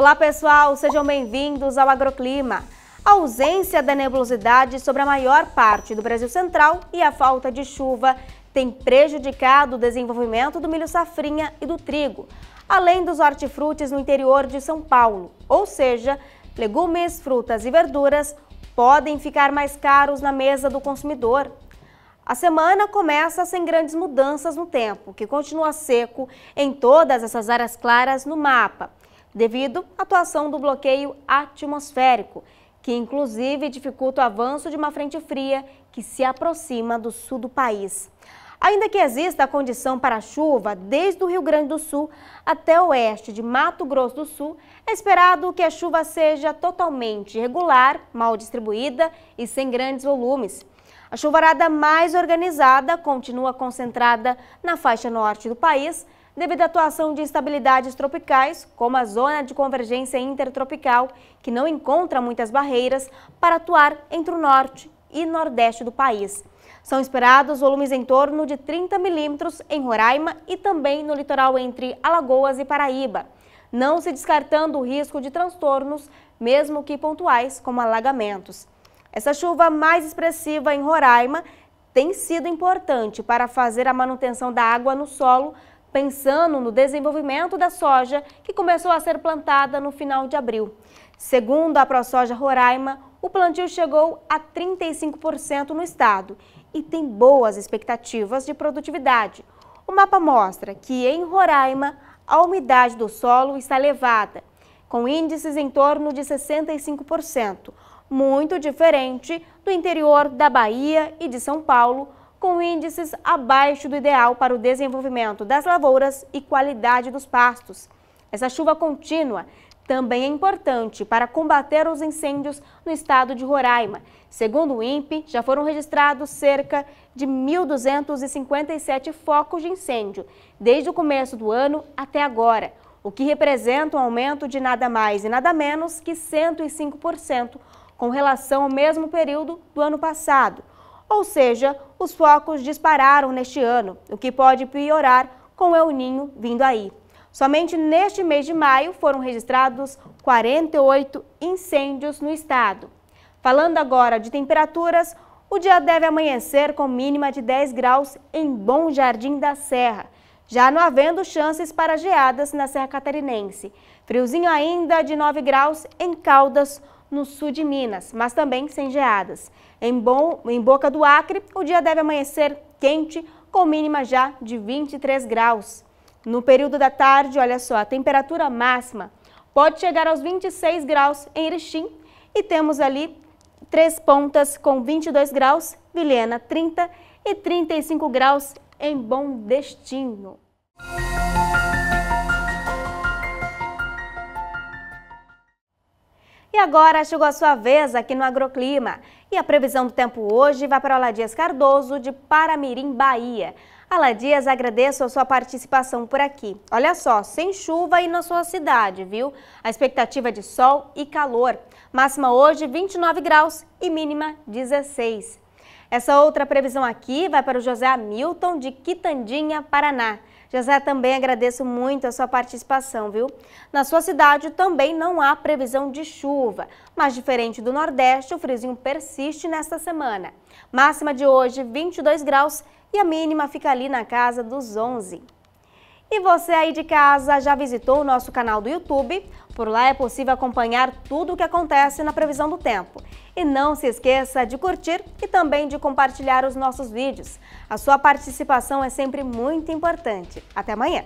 Olá pessoal, sejam bem-vindos ao Agroclima. A ausência da nebulosidade sobre a maior parte do Brasil Central e a falta de chuva tem prejudicado o desenvolvimento do milho safrinha e do trigo, além dos hortifrutis no interior de São Paulo. Ou seja, legumes, frutas e verduras podem ficar mais caros na mesa do consumidor. A semana começa sem grandes mudanças no tempo, que continua seco em todas essas áreas claras no mapa devido à atuação do bloqueio atmosférico, que inclusive dificulta o avanço de uma frente fria que se aproxima do sul do país. Ainda que exista a condição para chuva desde o Rio Grande do Sul até o oeste de Mato Grosso do Sul, é esperado que a chuva seja totalmente irregular, mal distribuída e sem grandes volumes. A chuvarada mais organizada continua concentrada na faixa norte do país, devido à atuação de instabilidades tropicais, como a zona de convergência intertropical, que não encontra muitas barreiras para atuar entre o norte e nordeste do país. São esperados volumes em torno de 30 milímetros em Roraima e também no litoral entre Alagoas e Paraíba, não se descartando o risco de transtornos, mesmo que pontuais, como alagamentos. Essa chuva mais expressiva em Roraima tem sido importante para fazer a manutenção da água no solo, pensando no desenvolvimento da soja que começou a ser plantada no final de abril. Segundo a ProSoja Roraima, o plantio chegou a 35% no estado e tem boas expectativas de produtividade. O mapa mostra que em Roraima a umidade do solo está elevada, com índices em torno de 65%, muito diferente do interior da Bahia e de São Paulo, com índices abaixo do ideal para o desenvolvimento das lavouras e qualidade dos pastos. Essa chuva contínua também é importante para combater os incêndios no estado de Roraima. Segundo o INPE, já foram registrados cerca de 1.257 focos de incêndio desde o começo do ano até agora, o que representa um aumento de nada mais e nada menos que 105% com relação ao mesmo período do ano passado ou seja, os focos dispararam neste ano, o que pode piorar com o El Ninho vindo aí. Somente neste mês de maio foram registrados 48 incêndios no estado. Falando agora de temperaturas, o dia deve amanhecer com mínima de 10 graus em Bom Jardim da Serra, já não havendo chances para geadas na Serra Catarinense. Friozinho ainda de 9 graus em Caldas, no sul de Minas, mas também sem geadas. Em, bom, em Boca do Acre, o dia deve amanhecer quente, com mínima já de 23 graus. No período da tarde, olha só, a temperatura máxima pode chegar aos 26 graus em Erechim e temos ali Três Pontas com 22 graus, Vilhena 30 e 35 graus em Bom Destino. E agora chegou a sua vez aqui no Agroclima. E a previsão do tempo hoje vai para Aladias Cardoso, de Paramirim, Bahia. Aladias, agradeço a sua participação por aqui. Olha só, sem chuva aí na sua cidade, viu? A expectativa é de sol e calor. Máxima hoje 29 graus e mínima 16. Essa outra previsão aqui vai para o José Hamilton de Quitandinha, Paraná. José, também agradeço muito a sua participação, viu? Na sua cidade também não há previsão de chuva, mas diferente do Nordeste, o friozinho persiste nesta semana. Máxima de hoje, 22 graus e a mínima fica ali na casa dos 11. E você aí de casa já visitou o nosso canal do YouTube? Por lá é possível acompanhar tudo o que acontece na previsão do tempo. E não se esqueça de curtir e também de compartilhar os nossos vídeos. A sua participação é sempre muito importante. Até amanhã!